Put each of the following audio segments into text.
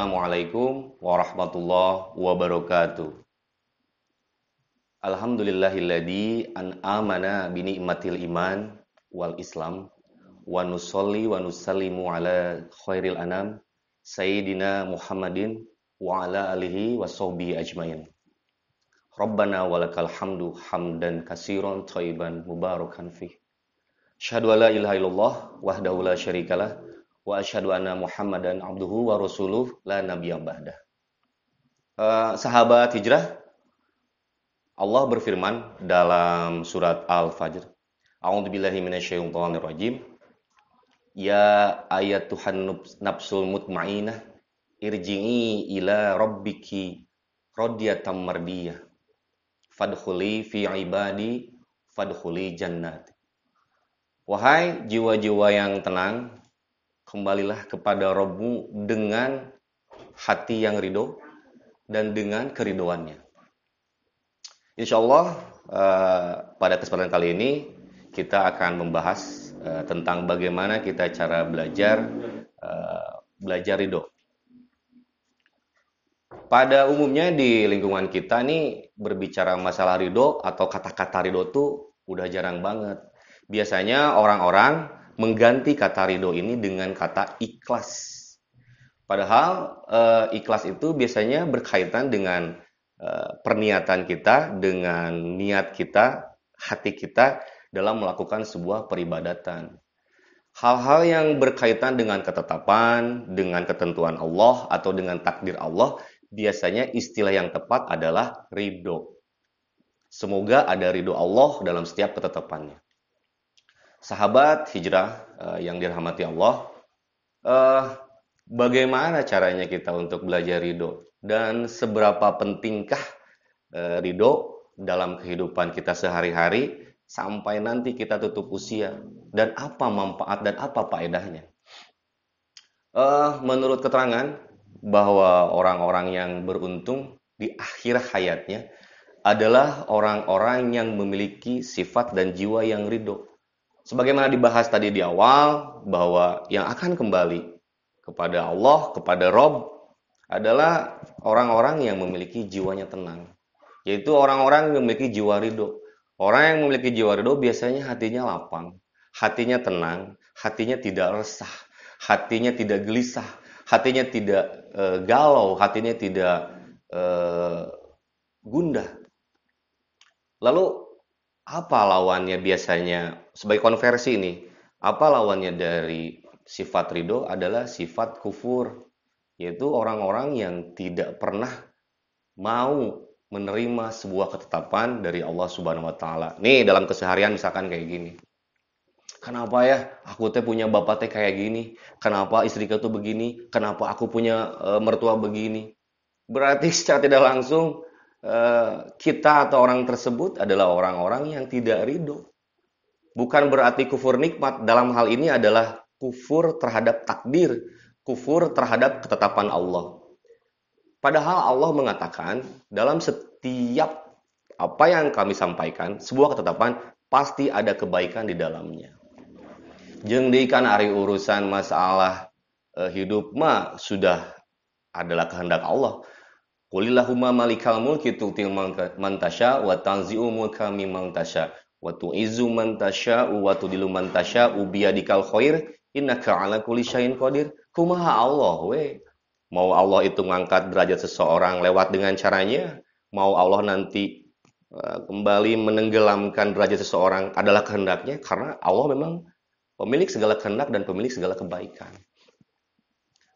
Assalamualaikum warahmatullahi wabarakatuh. Alhamdulillahilladzi an'amana bi ni'matil iman wal islam wa nusalli wa nusallimu ala khairil anam sayyidina Muhammadin wa ala alihi wa sahbihi ajmain. Rabbana walakal hamdu hamdan kasiron thayyiban mubarakan fi. Syahadu an la ilaha illallah wahdahu la syarikalah wa asyhadu anna Muhammadan abduhu wa rasuluh la nabiyya ba'da. Uh, eh, sahabat hijrah Allah berfirman dalam surat Al-Fajr. A'udzubillahi rajim. Ya ayat Tuhan nafsul mutmainah irji'i ila rabbiki radiyatan mardiyah. Fadkhuli fi ibadi fadkhuli jannat. Wahai jiwa-jiwa yang tenang, kembalilah kepada Robmu dengan hati yang ridho dan dengan keridoannya. Insya Allah uh, eh, pada kesempatan kali ini kita akan membahas uh, tentang bagaimana kita cara belajar uh, belajar ridho. Pada umumnya di lingkungan kita nih berbicara masalah ridho atau kata-kata ridho tuh udah jarang banget. Biasanya orang-orang mengganti kata ridho ini dengan kata ikhlas. Padahal e, ikhlas itu biasanya berkaitan dengan e, perniatan kita, dengan niat kita, hati kita dalam melakukan sebuah peribadatan. Hal-hal yang berkaitan dengan ketetapan, dengan ketentuan Allah, atau dengan takdir Allah, biasanya istilah yang tepat adalah ridho. Semoga ada ridho Allah dalam setiap ketetapannya sahabat hijrah eh, yang dirahmati Allah, uh, bagaimana caranya kita untuk belajar ridho dan seberapa pentingkah uh, eh, ridho dalam kehidupan kita sehari-hari sampai nanti kita tutup usia dan apa manfaat dan apa faedahnya? Uh, menurut keterangan bahwa orang-orang yang beruntung di akhir hayatnya adalah orang-orang yang memiliki sifat dan jiwa yang ridho sebagaimana dibahas tadi di awal bahwa yang akan kembali kepada Allah, kepada Rob adalah orang-orang yang memiliki jiwanya tenang. Yaitu orang-orang yang memiliki jiwa ridho. Orang yang memiliki jiwa ridho biasanya hatinya lapang, hatinya tenang, hatinya tidak resah, hatinya tidak gelisah, hatinya tidak e, galau, hatinya tidak e, gundah. Lalu apa lawannya biasanya sebagai konversi ini, apa lawannya dari sifat ridho adalah sifat kufur yaitu orang-orang yang tidak pernah mau menerima sebuah ketetapan dari Allah Subhanahu wa taala. Nih dalam keseharian misalkan kayak gini. Kenapa ya aku teh punya bapak teh kayak gini? Kenapa istriku tuh begini? Kenapa aku punya e, mertua begini? Berarti secara tidak langsung eh, kita atau orang tersebut adalah orang-orang yang tidak ridho Bukan berarti kufur nikmat, dalam hal ini adalah kufur terhadap takdir, kufur terhadap ketetapan Allah. Padahal Allah mengatakan dalam setiap apa yang kami sampaikan, sebuah ketetapan pasti ada kebaikan di dalamnya. Jeng diikan ari urusan masalah eh, hidup mah sudah adalah kehendak Allah. Kulillahumma malikal mulki tu'til man wa tanzi'u mulka wa tu'izzu man tasya'u wa tudillu man tasya'u biyadikal khair innaka ala kulli syai'in qadir kumaha Allah we mau Allah itu mengangkat derajat seseorang lewat dengan caranya mau Allah nanti eh, kembali menenggelamkan derajat seseorang adalah kehendaknya karena Allah memang pemilik segala kehendak dan pemilik segala kebaikan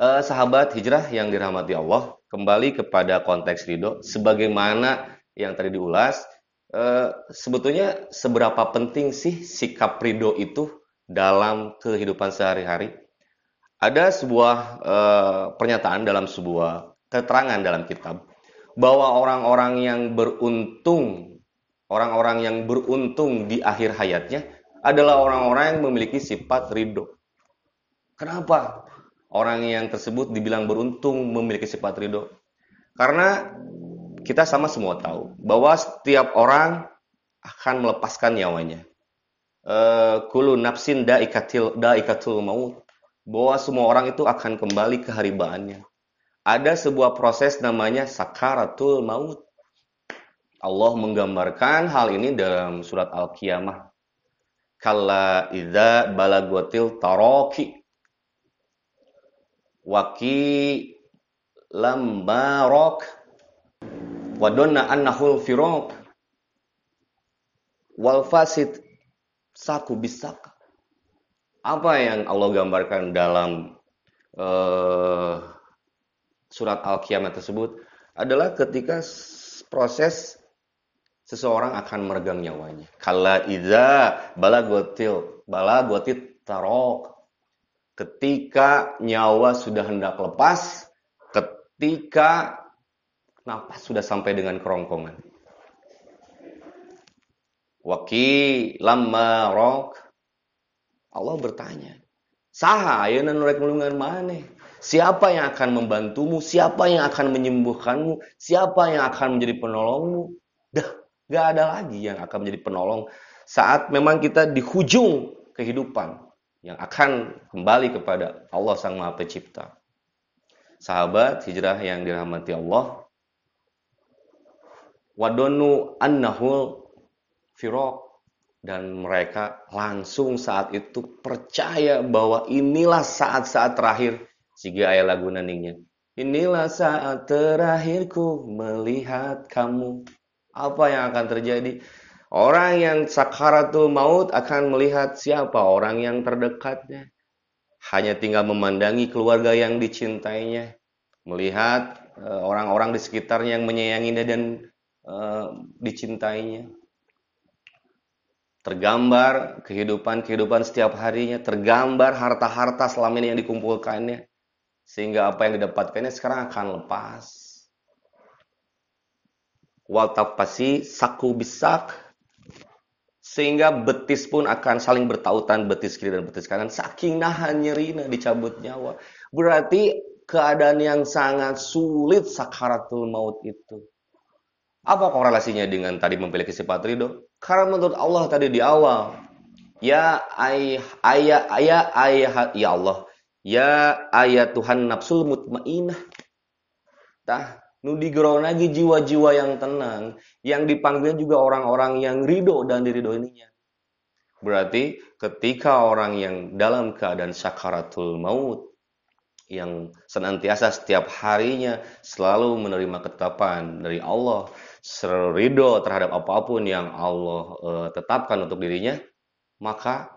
Eh, sahabat hijrah yang dirahmati Allah kembali kepada konteks ridho sebagaimana yang tadi diulas Eh, sebetulnya seberapa penting sih sikap ridho itu dalam kehidupan sehari-hari? Ada sebuah uh, pernyataan dalam sebuah keterangan dalam kitab bahwa orang-orang yang beruntung, orang-orang yang beruntung di akhir hayatnya adalah orang-orang yang memiliki sifat ridho. Kenapa orang yang tersebut dibilang beruntung memiliki sifat ridho? Karena kita sama semua tahu bahwa setiap orang akan melepaskan nyawanya. Eh, kulu nafsin da daikatul maut bahwa semua orang itu akan kembali ke haribaannya. Ada sebuah proses namanya sakaratul maut. Allah menggambarkan hal ini dalam surat Al-Qiyamah. Kala idza balagotil taroki waki lambarok wa donna nahul firaq wal fasid saku bisak apa yang Allah gambarkan dalam uh, surat al-qiyamah tersebut adalah ketika proses seseorang akan meregang nyawanya kala iza bala gotil bala gotit tarok ketika nyawa sudah hendak lepas ketika Napas sudah sampai dengan kerongkongan. Waki lama rok. Allah bertanya. Saha ayeuna nu rek mana? Siapa yang akan membantumu? Siapa yang akan menyembuhkanmu? Siapa yang akan menjadi penolongmu? Dah, gak ada lagi yang akan menjadi penolong saat memang kita di hujung kehidupan yang akan kembali kepada Allah Sang Maha Pencipta. Sahabat hijrah yang dirahmati Allah, wadonu annahu firok dan mereka langsung saat itu percaya bahwa inilah saat-saat terakhir sehingga ayat lagu naningnya inilah saat terakhirku melihat kamu apa yang akan terjadi orang yang sakaratul maut akan melihat siapa orang yang terdekatnya hanya tinggal memandangi keluarga yang dicintainya melihat eh, orang-orang di sekitarnya yang menyayanginya dan Eh, dicintainya tergambar kehidupan-kehidupan setiap harinya, tergambar harta-harta selama ini yang dikumpulkannya, sehingga apa yang didapatkannya sekarang akan lepas. pasti saku bisak, sehingga betis pun akan saling bertautan betis kiri dan betis kanan, saking nahan nyerina dicabut nyawa. Berarti keadaan yang sangat sulit sakaratul maut itu apa korelasinya dengan tadi memiliki sifat ridho? Karena menurut Allah tadi di awal, ya ayah ayah ayah ayah ya Allah, ya ayah Tuhan nafsul mutmainah. Tah, nu lagi jiwa-jiwa yang tenang, yang dipanggil juga orang-orang yang ridho dan diridhoininya. Berarti ketika orang yang dalam keadaan sakaratul maut, yang senantiasa setiap harinya selalu menerima ketetapan dari Allah, Serido terhadap apapun yang Allah uh, tetapkan untuk dirinya, maka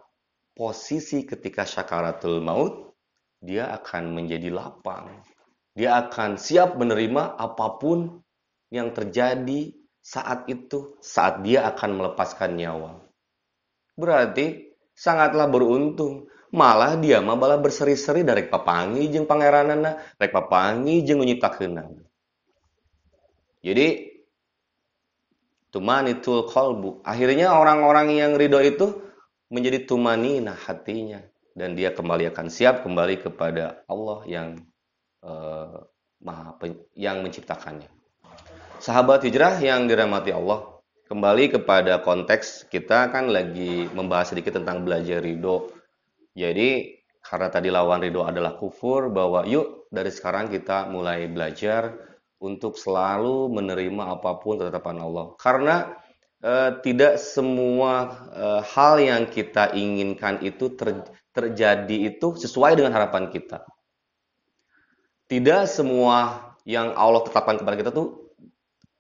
posisi ketika syakaratul maut dia akan menjadi lapang. Dia akan siap menerima apapun yang terjadi saat itu, saat dia akan melepaskan nyawa. Berarti sangatlah beruntung. Malah dia mah malah berseri-seri dari papangi jeng pangeranana, dari papangi jeng nyiptakeunana. Jadi Tumanitul kolbu. Akhirnya orang-orang yang ridho itu menjadi tumanina hatinya. Dan dia kembali akan siap kembali kepada Allah yang eh, maha yang menciptakannya. Sahabat hijrah yang dirahmati Allah. Kembali kepada konteks kita kan lagi membahas sedikit tentang belajar ridho. Jadi karena tadi lawan ridho adalah kufur bahwa yuk dari sekarang kita mulai belajar untuk selalu menerima apapun ketetapan Allah. Karena e, tidak semua e, hal yang kita inginkan itu ter, terjadi itu sesuai dengan harapan kita. Tidak semua yang Allah tetapkan kepada kita tuh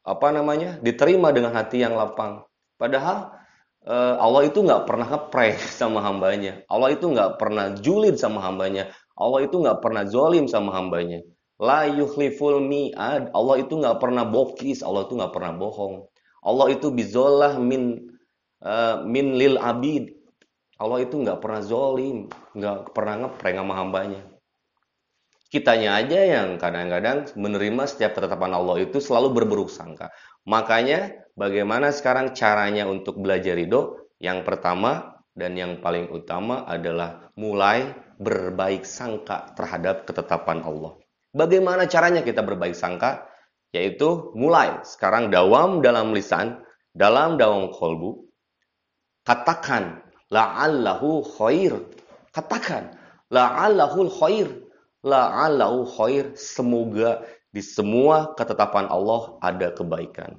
apa namanya diterima dengan hati yang lapang. Padahal e, Allah itu nggak pernah ngeprank sama hambanya. Allah itu nggak pernah julid sama hambanya. Allah itu nggak pernah zolim sama hambanya. La yukhliful mi'ad. Allah itu nggak pernah bokis, Allah itu nggak pernah bohong. Allah itu bizolah min uh, min lil abid. Allah itu nggak pernah zolim, nggak pernah ngeprank sama hambanya. Kitanya aja yang kadang-kadang menerima setiap ketetapan Allah itu selalu berburuk sangka. Makanya bagaimana sekarang caranya untuk belajar ridho? Yang pertama dan yang paling utama adalah mulai berbaik sangka terhadap ketetapan Allah. Bagaimana caranya kita berbaik sangka? Yaitu mulai sekarang dawam dalam lisan, dalam dawam kolbu. Katakan, la'allahu khair. Katakan, la'allahu khair. La'allahu khair. Semoga di semua ketetapan Allah ada kebaikan.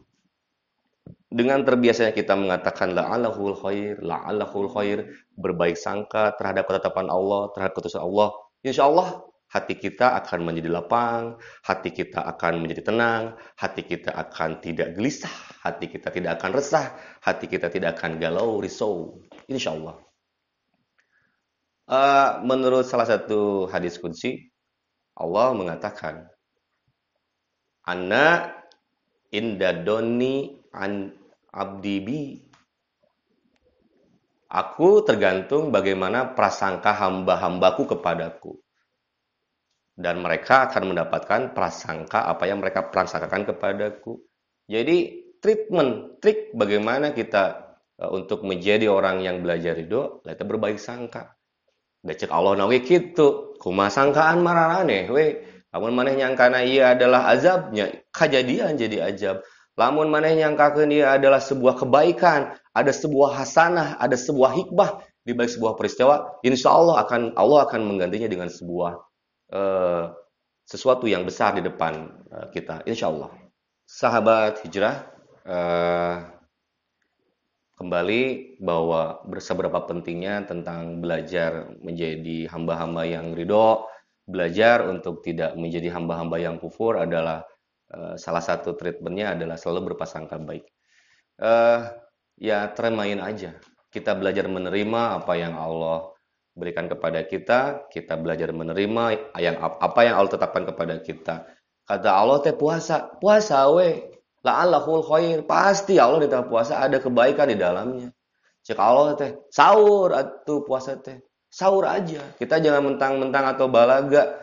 Dengan terbiasanya kita mengatakan la'allahu khair, la'allahu khair, berbaik sangka terhadap ketetapan Allah, terhadap keputusan Allah, insya Allah hati kita akan menjadi lapang, hati kita akan menjadi tenang, hati kita akan tidak gelisah, hati kita tidak akan resah, hati kita tidak akan galau, risau. Insya Allah. Uh, eh, menurut salah satu hadis kunci, Allah mengatakan, Anak inda doni an abdibi. Aku tergantung bagaimana prasangka hamba-hambaku kepadaku dan mereka akan mendapatkan prasangka apa yang mereka prasangkakan kepadaku. Jadi treatment, trik bagaimana kita e, untuk menjadi orang yang belajar ridho, kita berbaik sangka. Becek Allah nawi gitu, kuma sangkaan mararane, we, lamun mana yang karena ia adalah azabnya, kejadian jadi azab. Lamun yang karena ia adalah sebuah kebaikan, ada sebuah hasanah, ada sebuah hikmah di balik sebuah peristiwa, insya Allah akan Allah akan menggantinya dengan sebuah Eh, sesuatu yang besar di depan eh, kita, insya Allah. Sahabat hijrah, eh, kembali bahwa seberapa pentingnya tentang belajar menjadi hamba-hamba yang ridho, belajar untuk tidak menjadi hamba-hamba yang kufur adalah salah satu treatmentnya adalah selalu berpasangka baik. ya termain aja, kita belajar menerima apa yang Allah berikan kepada kita, kita belajar menerima yang apa yang Allah tetapkan kepada kita. Kata Allah teh puasa, puasa we. Allahul khair, pasti Allah di dalam puasa ada kebaikan di dalamnya. Cek Allah teh sahur atau puasa teh. Sahur aja. Kita jangan mentang-mentang atau balaga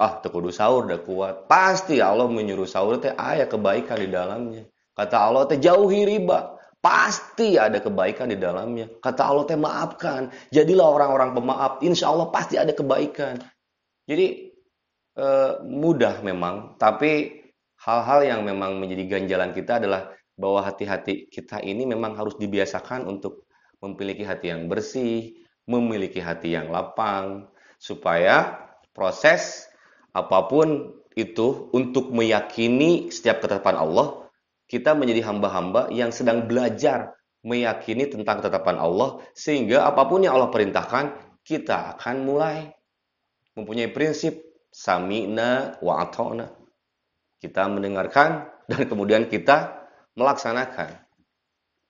ah tekudu sahur dah kuat pasti Allah menyuruh sahur teh ayat kebaikan di dalamnya kata Allah teh jauhi riba Pasti ada kebaikan di dalamnya. Kata Allah teh maafkan. Jadilah orang-orang pemaaf. Insya Allah pasti ada kebaikan. Jadi eh, mudah memang. Tapi hal-hal yang memang menjadi ganjalan kita adalah bahwa hati-hati kita ini memang harus dibiasakan untuk memiliki hati yang bersih, memiliki hati yang lapang, supaya proses apapun itu untuk meyakini setiap ketetapan Allah kita menjadi hamba-hamba yang sedang belajar meyakini tentang ketetapan Allah sehingga apapun yang Allah perintahkan kita akan mulai mempunyai prinsip sami'na wa atona. Kita mendengarkan dan kemudian kita melaksanakan.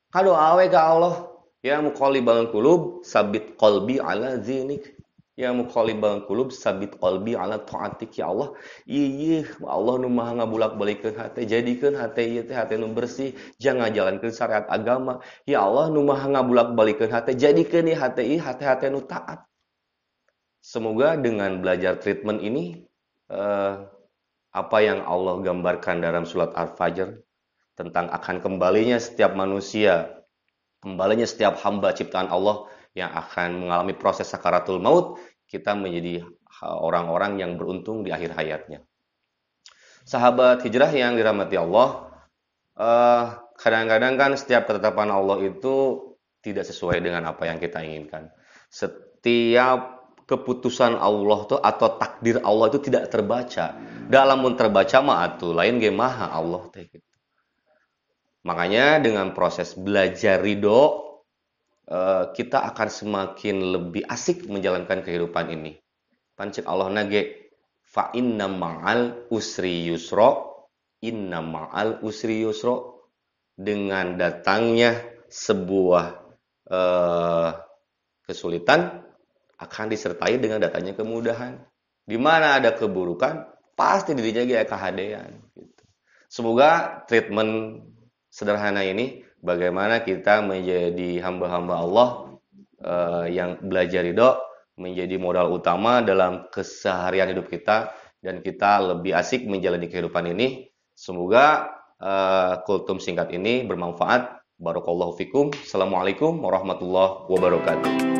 Kalau awe ke Allah ya bangun kulub sabit kolbi ala zinik. Ya mukhalibal kulub sabit qalbi ala taatik ya Allah. iya, iya. Allah nu maha ngabulak balikin hati, jadikan hati iya teh hati nu bersih, jangan ke syariat agama. Ya Allah nu maha ngabulak balikin hati, jadikan ya hati iya hati hati nu taat. Semoga dengan belajar treatment ini eh, apa yang Allah gambarkan dalam surat Al-Fajr tentang akan kembalinya setiap manusia, kembalinya setiap hamba ciptaan Allah yang akan mengalami proses sakaratul maut kita menjadi orang-orang yang beruntung di akhir hayatnya. Sahabat hijrah yang dirahmati Allah, eh, kadang-kadang kan setiap ketetapan Allah itu tidak sesuai dengan apa yang kita inginkan. Setiap keputusan Allah tuh atau takdir Allah itu tidak terbaca. Dalam pun terbaca mah atau lain ge Allah gitu. Makanya dengan proses belajar ridho Eh, kita akan semakin lebih asik menjalankan kehidupan ini. Pancit Allah nage fa inna ma'al usri yusro inna ma'al usri yusro dengan datangnya sebuah uh, kesulitan akan disertai dengan datangnya kemudahan. Di mana ada keburukan, pasti dirinya dia kehadean. Gitu. Semoga treatment sederhana ini bagaimana kita menjadi hamba-hamba Allah uh, yang belajar ridho menjadi modal utama dalam keseharian hidup kita dan kita lebih asik menjalani kehidupan ini. Semoga uh, kultum singkat ini bermanfaat. Barakallahu fikum. Assalamualaikum warahmatullahi wabarakatuh.